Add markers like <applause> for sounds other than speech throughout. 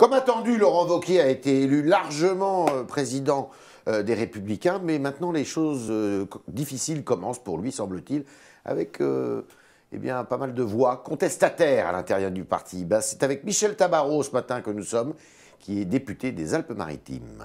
Comme attendu, Laurent Wauquiez a été élu largement euh, président euh, des Républicains, mais maintenant les choses euh, difficiles commencent pour lui, semble-t-il, avec eh bien, pas mal de voix contestataires à l'intérieur du parti. Ben, c'est avec Michel Tabarot ce matin que nous sommes, qui est député des Alpes-Maritimes.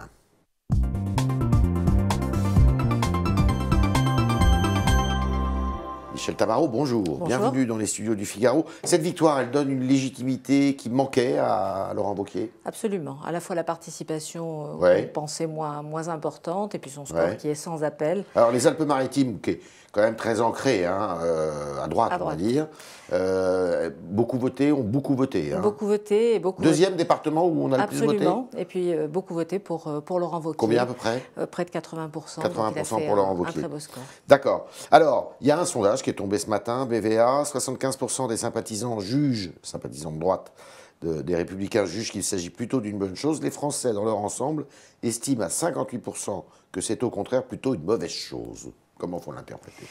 Michel Tabarot, bonjour. Bienvenue dans les studios du Figaro. Cette victoire, elle donne une légitimité qui manquait à Laurent Wauquiez Absolument. À la fois la participation, pensée euh, on pensait moins, importante, et puis son score qui est sans appel. Alors les Alpes-Maritimes, qui est quand même très ancré, hein, euh, à, droite, on va dire. Euh, beaucoup voté, ont beaucoup voté. Hein. Beaucoup voté. Et beaucoup Deuxième département où on a le plus voté. Et puis beaucoup voté pour, pour Laurent Wauquiez. Combien à peu près Près de 80%. 80% pour Laurent Un très beau score. D'accord. Alors, il y a un sondage qui est tombé ce matin, BVA, 75% des sympathisants jugent, sympathisants de droite, des républicains jugent qu'il s'agit plutôt d'une bonne chose. Les Français, dans leur ensemble, estiment à 58% que c'est au contraire plutôt une mauvaise chose. Comment faut l'interpréter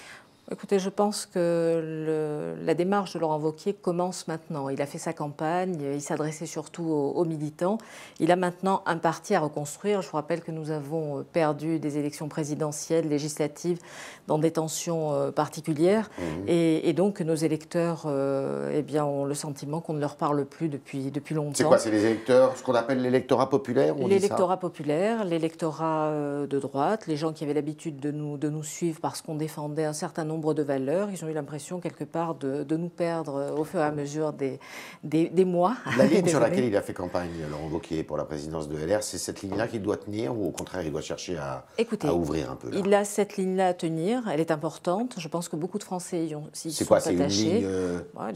Écoutez, je pense que la démarche de Laurent Vauquier commence maintenant. Il a fait sa campagne, il s'adressait surtout aux, militants. Il a maintenant un parti à reconstruire. Je vous rappelle que nous avons euh, perdu des élections présidentielles, législatives, dans des tensions euh, particulières. Mmh. Et, donc, nos électeurs euh, eh bien, ont le sentiment qu'on ne leur parle plus depuis, depuis longtemps. C'est quoi C'est les électeurs, ce qu'on appelle l'électorat populaire L'électorat populaire, l'électorat de droite, les gens qui avaient l'habitude de nous, de nous suivre parce qu'on défendait un certain nombre nombre de valeurs. Ils ont eu l'impression, quelque part, de, nous perdre euh, au fur et à mesure des, des, mois. La <laughs> ligne sur laquelle il a fait campagne, Laurent Wauquiez, pour la présidence de LR, c'est cette ligne-là qu'il doit tenir ou au contraire, il doit chercher à, à ouvrir un peu là. Il a cette ligne-là à tenir. Elle est importante. Je pense que beaucoup de Français y ont attachés. C'est quoi C'est une ligne euh, ouais,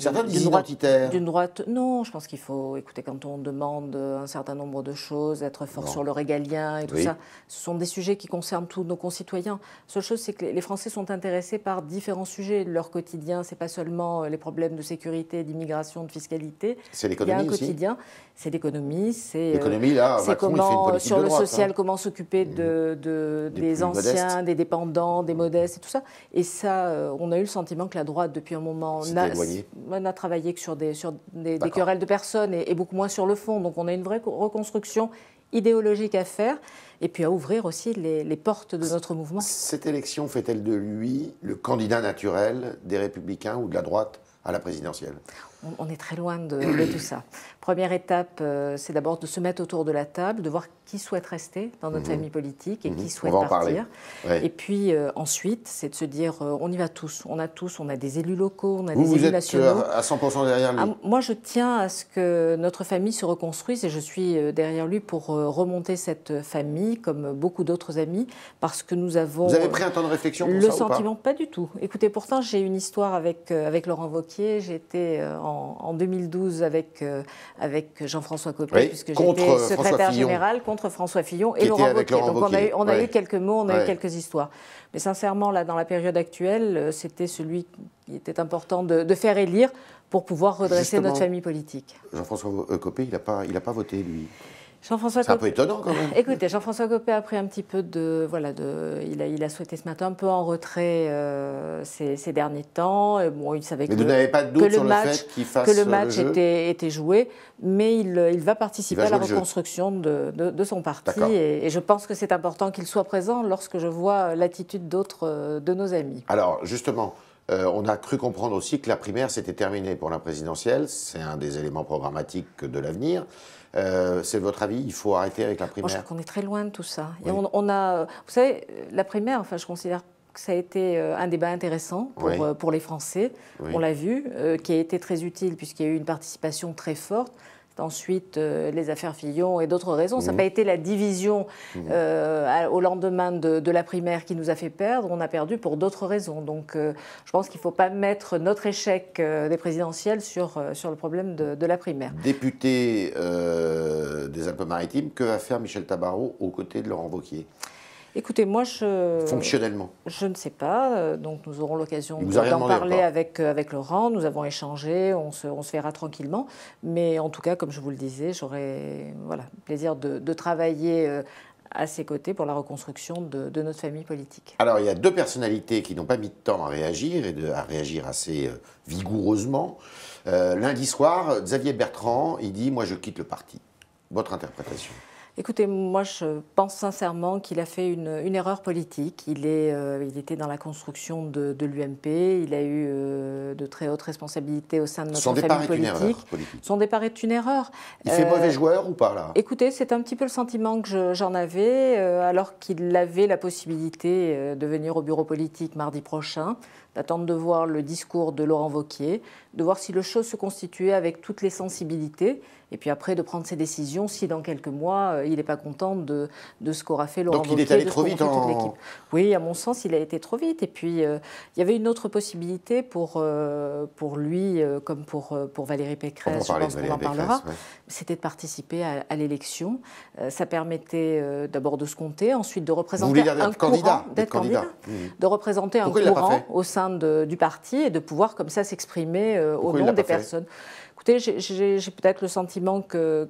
d'une droite, non. Je pense qu'il faut, écoutez, quand on demande euh, un certain nombre de choses, être fort sur le régalien et tout ça, ce sont des sujets qui concernent tous nos concitoyens. La seule chose, c'est que les Français sont intéressés par différents sujets. Leur quotidien, c'est pas seulement euh, les problèmes de sécurité, d'immigration, de fiscalité. C'est l'économie aussi. quotidien, c'est l'économie, c'est euh, l'économie là. sur le social, comment s'occuper de, des, anciens, des dépendants, des modestes et tout ça. Et ça, euh, on a eu le sentiment que la droite depuis un moment n'a travaillé que sur des sur des, querelles de personnes et beaucoup moins sur le fond. Donc on a une vraie reconstruction idéologique à faire et puis à ouvrir aussi les, portes de notre mouvement. Cette élection fait-elle de lui le candidat naturel des républicains ou de la droite à la présidentielle on, est très loin de, tout ça. Première étape, euh, c'est d'abord de se mettre autour de la table, de voir qui souhaite rester dans notre mhm. famille politique et qui mhm. souhaite partir. Et puis euh, ensuite, c'est de se dire, euh, on y va tous. On a tous, on a des élus locaux, on a élus des vous êtes À 100% derrière lui. Ah, moi, je tiens à ce que notre famille se reconstruise et je suis derrière lui pour remonter cette famille, comme beaucoup d'autres amis, parce que nous avons. Vous avez pris un temps de réflexion pour Le ça, sentiment, ou pas, pas, du tout. Écoutez, pourtant, j'ai une histoire avec avec Laurent Vauquier. J'étais en, 2012 avec, euh, avec Jean-François Copé, puisque j'étais secrétaire général contre François Fillon et Laurent Wauquiez. Donc on a eu, quelques mots, on a eu quelques histoires. Mais sincèrement, là, dans la période actuelle, euh, c'était celui qui était important de, faire élire pour pouvoir redresser notre famille politique. Jean-François euh, Copé, il n'a pas, il pas voté, lui Jean-François C'est un peu étonnant quand même. Écoutez, Jean-François Copé a pris un petit peu de. Voilà, de, il, a, il a souhaité ce matin un peu en retrait euh, ces, derniers temps. bon, il savait que, vous pas le match, Que le match Était, joué, mais il, va participer à la reconstruction de, son parti. Et, et, je pense que c'est important qu'il soit présent lorsque je vois l'attitude d'autres euh, de nos amis. Alors, justement. Euh, on a cru comprendre aussi que la primaire s'était terminée pour la présidentielle. C'est un des éléments programmatiques de l'avenir. Euh, c'est votre avis Il faut arrêter avec la primaire Moi, Je crois qu'on est très loin de tout ça. on, a, euh, vous savez, la primaire, enfin, je considère que ça a été un débat intéressant pour, les Français. On l'a vu, qui a été très utile puisqu'il y a eu une participation très forte ensuite euh, les affaires Fillon et d'autres raisons. Ça n'a mmh. pas été la division mmh. euh, au lendemain de, la primaire qui nous a fait perdre. On a perdu pour d'autres raisons. Donc euh, je pense qu'il ne faut pas mettre notre échec des présidentielles sur, le problème de, la primaire. Député des Alpes-Maritimes, que va faire Michel Tabarot aux côtés de Laurent Wauquiez Écoutez, moi, je. Fonctionnellement Je ne sais pas. Euh, donc, nous aurons l'occasion d'en parler avec, euh, avec Laurent. Nous avons échangé. On se, on se verra tranquillement. Mais en tout cas, comme je vous le disais, j'aurai voilà, plaisir de, travailler euh, à ses côtés pour la reconstruction de, notre famille politique. Alors, il y a deux personnalités qui n'ont pas mis de temps à réagir et de, à réagir assez vigoureusement. lundi soir, Xavier Bertrand, il dit Moi, je quitte le parti. Votre interprétation Écoutez, moi je pense sincèrement qu'il a fait une, erreur politique. Euh, il, était dans la construction de, l'UMP, il a eu euh, de très hautes responsabilités au sein de notre famille politique. Son départ est une erreur Son départ est une erreur. Il fait euh, mauvais joueur ou pas là Écoutez, c'est un petit peu le sentiment que j'en avais, alors qu'il avait la possibilité de venir au bureau politique mardi prochain, d'attendre de voir le discours de Laurent Vauquier, de voir si le show se constituait avec toutes les sensibilités et puis après de prendre ses décisions si dans quelques mois euh, il n'est pas content de, ce qu'aura fait Laurent Donc il est allé trop vite en... Oui, à mon sens, il a été trop vite. Et puis euh, il y avait une autre possibilité pour, euh, pour lui, comme pour, pour Valérie Pécresse, je pense qu'on en parlera, c'était de participer à, l'élection. ça permettait d'abord de se compter, ensuite de représenter un candidat, d'être candidat, mmh. de représenter un courant au sein du parti et de pouvoir comme ça s'exprimer au nom des personnes. Fait Écoutez, j'ai peut-être le sentiment que,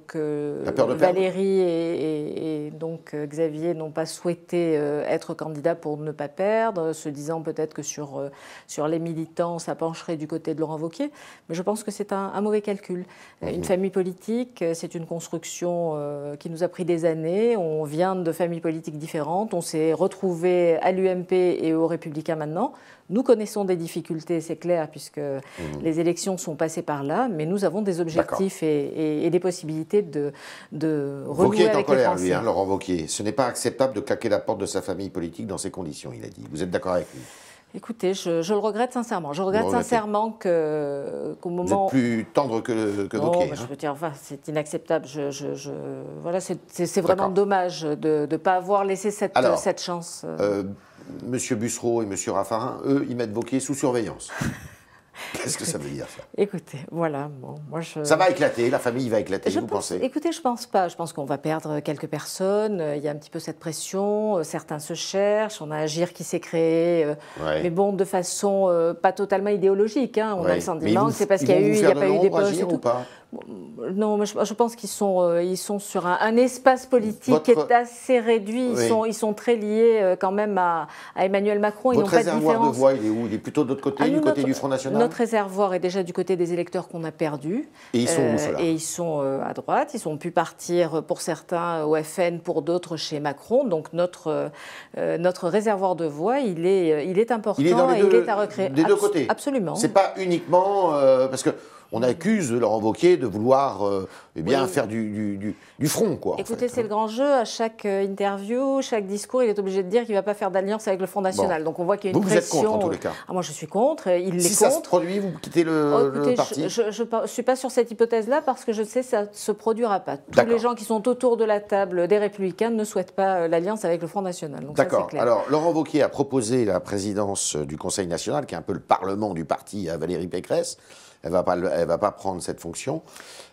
Valérie et, donc euh, Xavier n'ont pas souhaité euh, être candidats pour ne pas perdre, se disant peut-être que euh, sur, les militants, ça pencherait du côté de Laurent Wauquiez. Mais je pense que c'est un, mauvais calcul. Une mhm. famille politique, c'est une construction qui nous a pris des années. On vient de familles politiques différentes. On s'est retrouvés à l'UMP et aux Républicains maintenant. Nous connaissons des difficultés, c'est clair, puisque mhm. les élections sont passées par là, mais nous avons des objectifs et, des possibilités de, de renouer avec en colère, les lui, hein, Laurent Wauquiez. Ce n'est pas acceptable de claquer la porte de sa famille politique dans ces conditions, il a dit. Vous êtes d'accord avec lui Écoutez, je, le regrette sincèrement. Je regrette sincèrement qu'au moment. Vous plus tendre que, que Non, je hein. veux dire, enfin, c'est inacceptable. Je, Voilà, c'est vraiment dommage de ne pas avoir laissé cette, chance. Euh. Euh, M. Bussereau et M. Raffarin, eux, ils mettent Vauquier sous surveillance. <laughs> Qu'est-ce que ça veut dire ça Écoutez, voilà, bon, moi je... Ça va éclater, la famille va éclater, je vous pensez Écoutez, je pense pas. Je pense qu'on va perdre quelques personnes. Il y a un petit peu cette pression. Euh, certains se cherchent. On a Agir qui s'est créé, euh, mais bon, de façon euh, pas totalement idéologique. Hein. On a le sentiment que c'est parce qu'il y a eu, il n'y a pas eu des postes Ou pas non, mais je, pense qu'ils sont, euh, ils sont sur un, espace politique qui est assez réduit. Ils, sont, ils sont très liés euh, quand même à, Emmanuel Macron. Votre réservoir de, voix, il est où Il est plutôt de l'autre côté, ah, du côté du Front National Notre réservoir est déjà du côté des électeurs qu'on a perdus. Et ils sont où, euh, Et ils sont à droite. Ils ont pu partir, pour certains, au FN, pour d'autres, chez Macron. Donc notre, notre réservoir de voix, il est, il est important il est et il est à recréer. Des deux côtés Absolument. C'est pas uniquement... parce que on accuse Laurent Wauquiez de vouloir euh, eh bien, faire du, front. Quoi, Écoutez, c'est hein. le grand jeu. À chaque euh, interview, chaque discours, il est obligé de dire qu'il ne va pas faire d'alliance avec le Front National. Donc on voit qu'il y a une pression. êtes contre, en tous les cas euh, ah, Moi, je suis contre. Il est si ça se produit, vous quittez le, oh, parti Je ne suis pas sur cette hypothèse-là parce que je sais que ça ne se produira pas. Tous les gens qui sont autour de la table des Républicains ne souhaitent pas l'alliance avec le Front National. D'accord. Alors, Laurent Wauquiez a proposé la présidence du Conseil national, qui est un peu le parlement du parti à Valérie Pécresse. Elle va elle va pas prendre cette fonction.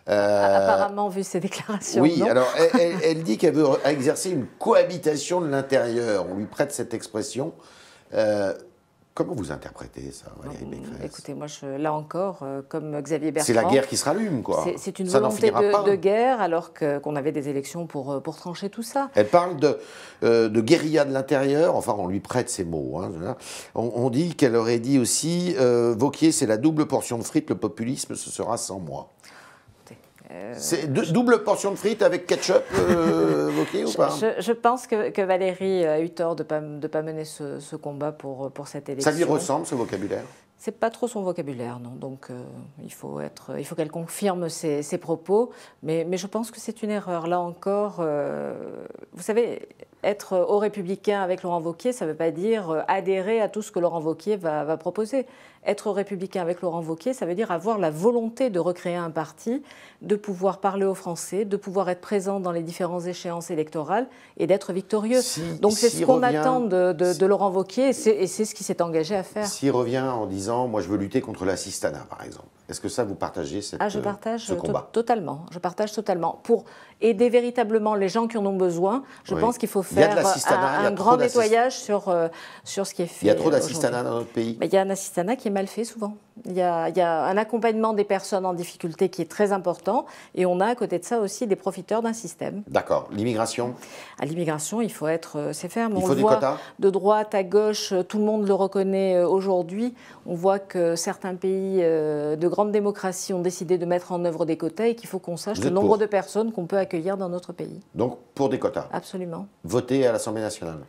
Euh, Apparemment, vu ses déclarations. Oui, alors <laughs> elle, dit qu'elle veut exercer une cohabitation de l'intérieur. On lui prête cette expression. Euh, Comment vous interprétez ça, Valérie Écoutez, moi, là encore, euh, comme Xavier Bertrand... C'est la guerre qui se rallume, quoi. C'est une volonté de, guerre, alors qu'on avait des élections pour, euh, pour trancher tout ça. Elle parle de, euh, de guérilla de l'intérieur, enfin, on lui prête ces mots. Hein, on, dit qu'elle aurait dit aussi Vauquier, c'est la double portion de frites, le populisme, ce sera sans moi ». Euh, c'est double portion de frites avec ketchup euh, <laughs> ou pas je, pense que, Valérie a eu tort de ne pas, de pas mener ce, combat pour, pour cette élection. Ça lui ressemble, ce vocabulaire c'est pas trop son vocabulaire, non. Donc euh, il faut être, il faut qu'elle confirme ses, propos, mais, mais, je pense que c'est une erreur. Là encore, euh, vous savez, être aux républicain avec Laurent Vauquier, ça ne veut pas dire euh, adhérer à tout ce que Laurent Vauquier va, proposer. Être républicain avec Laurent Vauquier, ça veut dire avoir la volonté de recréer un parti, de pouvoir parler aux Français, de pouvoir être présent dans les différentes échéances électorales et d'être victorieux. Donc c'est ce qu'on attend de, Laurent Vauquier et c'est ce qu'il s'est engagé à faire. S'il revient en disant, moi je veux lutter contre la l'assistanat, par exemple, est-ce que ça vous partagez cette, ah, je partage totalement. Je partage totalement. Pour aider véritablement les gens qui en ont besoin. Je pense qu'il faut faire euh, un, grand nettoyage sur, euh, sur ce qui est fait. Il y a trop euh, d'assistanat dans notre pays. il y a un assistana qui est mal fait souvent. Il y, a, un accompagnement des personnes en difficulté qui est très important et on a à côté de ça aussi des profiteurs d'un système. D'accord. L'immigration À l'immigration, il faut être. Euh, c'est ferme. De droite à gauche, euh, tout le monde le reconnaît euh, aujourd'hui. On voit que certains pays de grande démocratie ont décidé de mettre en œuvre des quotas et qu'il faut qu'on sache le nombre de personnes qu'on peut accueillir dans notre pays. Donc pour des quotas Absolument. Voter à l'Assemblée nationale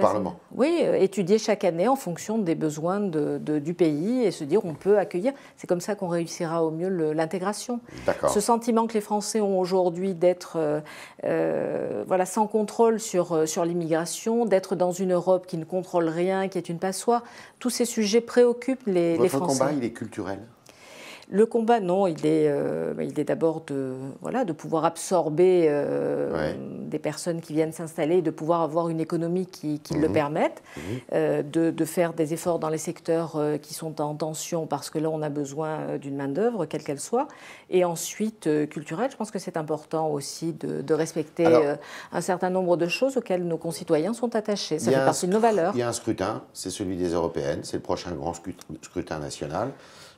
Parlement. Oui, euh, étudier chaque année en fonction des besoins du pays et se dire on peut accueillir. C'est comme ça qu'on réussira au mieux l'intégration. Ce sentiment que les Français ont aujourd'hui d'être euh, euh, voilà, sans contrôle sur, sur l'immigration, d'être dans une Europe qui ne contrôle rien, qui est une passoire, tous ces sujets préoccupent les, les Français. Votre combat, il est culturel le combat, non, il est, euh, bah, d'abord de, pouvoir absorber euh, des personnes qui viennent s'installer de pouvoir avoir une économie qui, le mmh. permette, mmh. Euh, de, faire des efforts dans les secteurs qui sont en tension parce que là, on a besoin d'une main-d'œuvre, quelle qu'elle soit. Et ensuite, culturel, je pense que c'est important aussi de, respecter un certain nombre de choses auxquelles nos concitoyens sont attachés. Ça fait partie de nos valeurs. Il y a un scrutin, c'est celui des européennes, c'est le prochain grand scrutin national.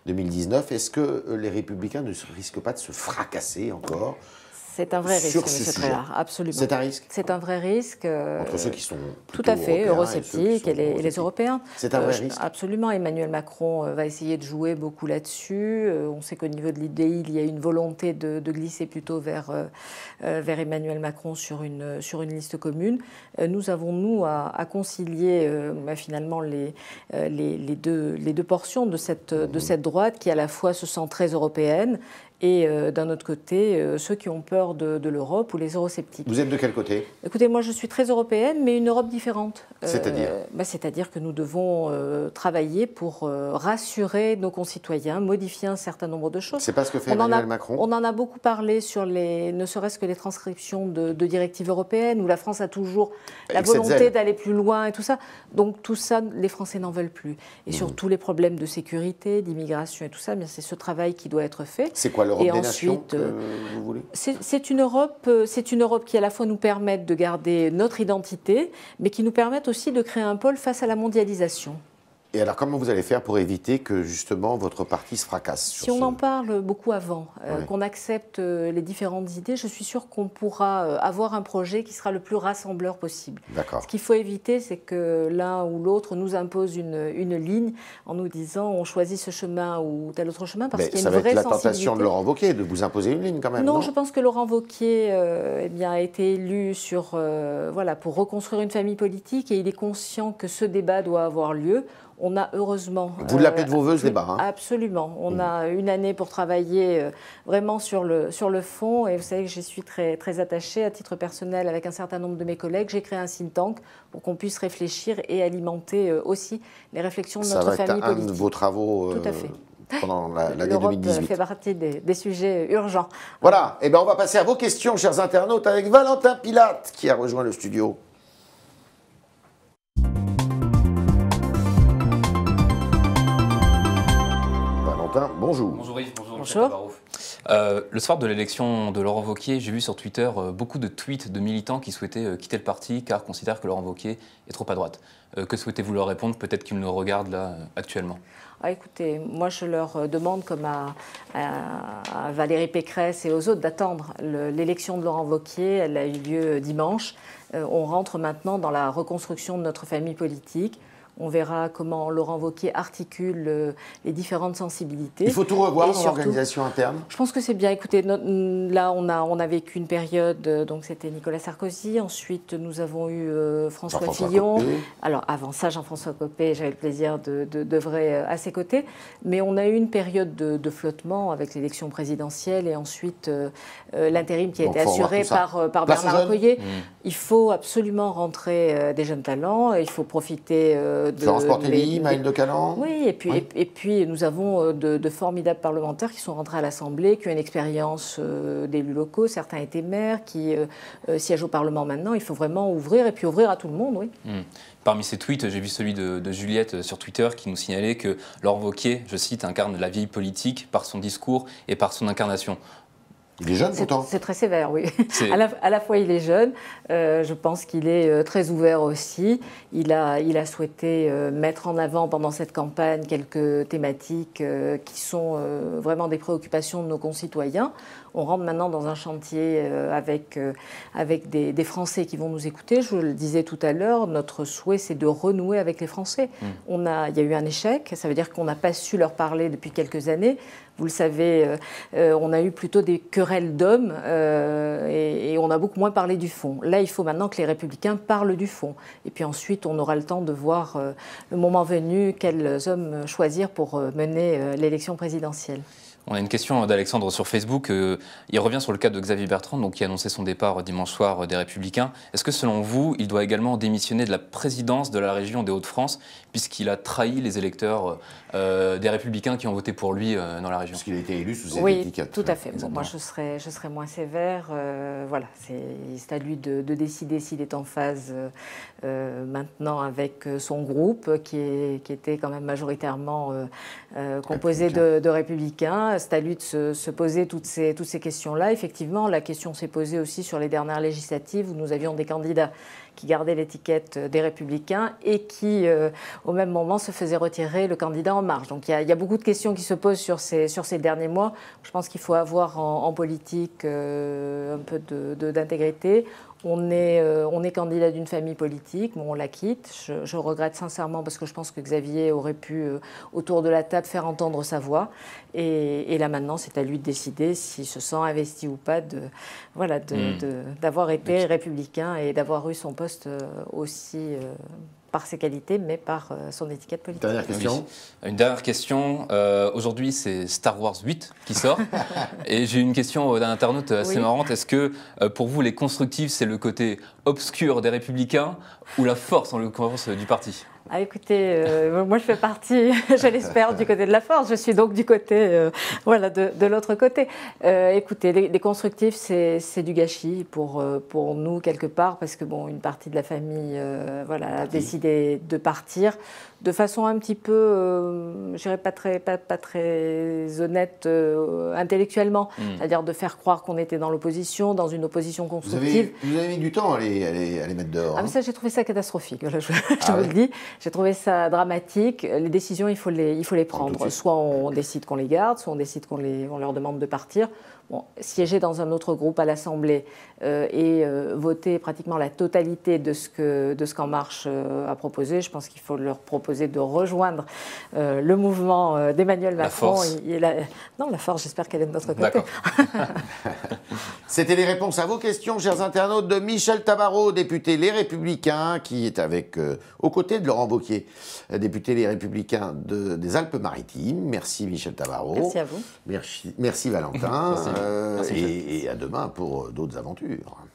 2019. Est-ce que euh, les républicains ne risquent pas de se fracasser encore c'est un vrai risque, C'est M. absolument. C'est un risque C'est un vrai risque. Euh, Entre ceux qui sont Tout à fait, eurosceptiques et, les, Européens. C'est un vrai euh, risque Absolument. Emmanuel Macron euh, va essayer de jouer beaucoup là-dessus. on sait qu'au niveau de l'IDI, il y a une volonté de, glisser plutôt vers, vers Emmanuel Macron sur une, sur une liste commune. Nous avons, nous, à, concilier bah, finalement les, les, deux, les deux portions de cette, de mmh. cette droite qui, à la fois, se sent très européenne et euh, d'un autre côté euh, ceux qui ont peur de, l'Europe ou les eurosceptiques. Vous êtes de quel côté Écoutez, moi je suis très européenne, mais une Europe différente. Euh, c'est-à-dire bah, C'est-à-dire que nous devons travailler pour rassurer nos concitoyens, modifier un certain nombre de choses. C'est pas ce que fait on Emmanuel Macron On en a beaucoup parlé sur les, ne serait-ce que les transcriptions de, directives européennes, où la France a toujours la volonté d'aller plus loin et tout ça. Donc tout ça, les Français n'en veulent plus. Et sur mmh. tous les problèmes de sécurité, d'immigration et tout ça, eh c'est ce travail qui doit être fait. C'est quoi et ensuite, euh, C'est une, Europe, euh, une Europe qui à la fois nous permette de garder notre identité, mais qui nous permette aussi de créer un pôle face à la mondialisation. Et alors, comment vous allez faire pour éviter que justement votre parti se fracasse Si on en parle beaucoup avant, euh, qu'on accepte euh, les différentes idées, je suis sûre qu'on pourra euh, avoir un projet qui sera le plus rassembleur possible. Ce qu'il faut éviter, c'est que l'un ou l'autre nous impose une, ligne en nous disant on choisit ce chemin ou tel autre chemin parce qu'il y a une vraie sensibilité. Ça va être la tentation de Laurent Wauquiez de vous imposer une ligne quand même. Non, je pense que Laurent Wauquiez eh bien, a été élu sur, voilà, pour reconstruire une famille politique et il est conscient que ce débat doit avoir lieu on a heureusement. Vous l'appelez de vos voeux, les Absolument. On mm. a une année pour travailler euh, vraiment sur le, sur le fond. Et vous savez que je suis très, très attachée, à titre personnel, avec un certain nombre de mes collègues. J'ai créé un think tank pour qu'on puisse réfléchir et alimenter euh, aussi les réflexions de notre famille politique. Ça va être un de vos travaux. Euh, Tout à fait pendant <laughs> l'année 2018. fait partie des, des, sujets urgents. Voilà, et eh bien on va passer à vos questions, chers internautes, avec Valentin Pilate qui a rejoint le studio. bonjour. Bonjour Yves, bonjour, bonjour. Euh, le soir de l'élection de Laurent Vauquier, j'ai vu sur Twitter euh, beaucoup de tweets de militants qui souhaitaient euh, quitter le parti car considèrent que Laurent Vauquier est trop à droite. que souhaitez-vous leur répondre Peut-être qu'ils nous regardent là actuellement. Ah, écoutez, moi je leur demande, comme à, à Valérie Pécresse et aux autres, d'attendre. L'élection de Laurent Vauquier, elle a eu lieu dimanche. on rentre maintenant dans la reconstruction de notre famille politique on verra comment Laurent Vauquier articule euh, les différentes sensibilités. Il faut tout revoir dans l'organisation interne. Je pense que c'est bien. Écoutez, mm, là, on a, vécu une période, euh, donc c'était Nicolas Sarkozy, ensuite nous avons eu euh, François, Fillon. Alors avant ça, Jean-François Copé, j'avais le plaisir de, à ses côtés. Mais on a eu une période de, flottement avec l'élection présidentielle et ensuite l'intérim qui a été assuré par, Bernard Coyer. Mmh il faut absolument rentrer euh, des jeunes talents, il faut profiter euh, de... Florence Portelli, Maëlle de Calan Oui, et puis, Et, puis nous avons euh, de, formidables parlementaires qui sont rentrés à l'Assemblée, qui ont une expérience d'élus locaux, certains étaient maires, qui siègent au Parlement maintenant. Il faut vraiment ouvrir, et puis ouvrir à tout le monde, oui. Hmm. Parmi ces tweets, j'ai vu celui de, Juliette sur Twitter qui nous signalait que Laure Wauquiez, je cite, incarne la vieille politique par son discours et par son incarnation. Il est jeune pourtant C'est très sévère, oui. À la, fois, il est jeune, euh, je pense qu'il est euh, très ouvert aussi. Il a, il a souhaité euh, mettre en avant pendant cette campagne quelques thématiques qui sont vraiment des préoccupations de nos concitoyens. On rentre maintenant dans un chantier avec, avec des, Français qui vont nous écouter. Je le disais tout à l'heure, notre souhait, c'est de renouer avec les Français. Mmh. On a, il y a eu un échec, ça veut dire qu'on n'a pas su leur parler depuis quelques années. Vous le savez, euh, euh, on a eu plutôt des querelles d'hommes euh, et, on a beaucoup moins parlé du fond. Là, il faut maintenant que les républicains parlent du fond. Et puis ensuite, on aura le temps de voir le moment venu quels hommes choisir pour mener l'élection présidentielle. On a une question d'Alexandre sur Facebook. Euh, il revient sur le cas de Xavier Bertrand, donc, qui a annoncé son départ dimanche soir euh, des Républicains. Est-ce que selon vous, il doit également démissionner de la présidence de la région des Hauts-de-France, puisqu'il a trahi les électeurs euh, des Républicains qui ont voté pour lui dans la région Parce qu'il a été élu sous cette oui, tout à fait. moi, je serais, moins sévère. voilà, c'est à lui de, décider s'il est en phase maintenant avec son groupe, qui, était quand même majoritairement composé de Républicains c'est à lui de se, poser toutes ces, toutes ces questions-là. Effectivement, la question s'est posée aussi sur les dernières législatives où nous avions des candidats qui gardaient l'étiquette des républicains et qui, euh, au même moment, se faisaient retirer le candidat en marge. Donc il y, a beaucoup de questions qui se posent sur ces, sur ces derniers mois. Je pense qu'il faut avoir en, politique euh, un peu d'intégrité. Euh, on est, candidat d'une famille politique, mais on la quitte. Je, regrette sincèrement parce que je pense que Xavier aurait pu, euh, autour de la table, faire entendre sa voix. Et, là maintenant, c'est à lui de décider s'il se sent investi ou pas de, voilà, hmm. d'avoir été républicain et d'avoir eu son poste euh, aussi par ses qualités, mais par euh, son étiquette politique. Une dernière question. Euh, aujourd'hui, c'est Star Wars 8 qui sort. <laughs> et j'ai une question euh, d'un internaute assez marrante. Est-ce que pour vous, les constructives, c'est le côté obscur des républicains ou la force, en l'occurrence, du parti ah, écoutez, euh, moi je fais partie, <laughs> je l'espère, du côté de la force. Je suis donc du côté, euh, voilà, de, l'autre côté. Euh, écoutez, les, constructifs, c'est du gâchis pour, pour nous quelque part, parce que bon, une partie de la famille, voilà, a décidé de partir de façon un petit peu, je dirais pas très, pas, très honnête intellectuellement, hmm. c'est-à-dire de faire croire qu'on était dans l'opposition, dans une opposition constructive. Vous avez, mis du temps à les, mettre dehors. Ah, mais hein ça, j'ai trouvé ça catastrophique, je, <laughs> ah vous le dis. J'ai trouvé ça dramatique. Les décisions, il faut les, il faut les prendre. Soit on décide qu'on les garde, soit on décide qu'on on leur demande de partir. Bon, siéger dans un autre groupe à l'Assemblée euh, et euh, voter pratiquement la totalité de ce que de ce qu'En Marche a euh, proposé, je pense qu'il faut leur proposer de rejoindre le mouvement d'Emmanuel Macron. La Non, la force, j'espère qu'elle est de notre côté. <laughs> C'était les réponses à vos questions, chers internautes, de Michel Tabarot, député Les Républicains, qui est avec, euh, aux côtés de Laurent Bocquier, euh, député Les Républicains des Alpes-Maritimes. Merci Michel Tabarot. Merci à vous. Merci, merci Valentin. <laughs> merci. Euh, et à demain pour d'autres aventures.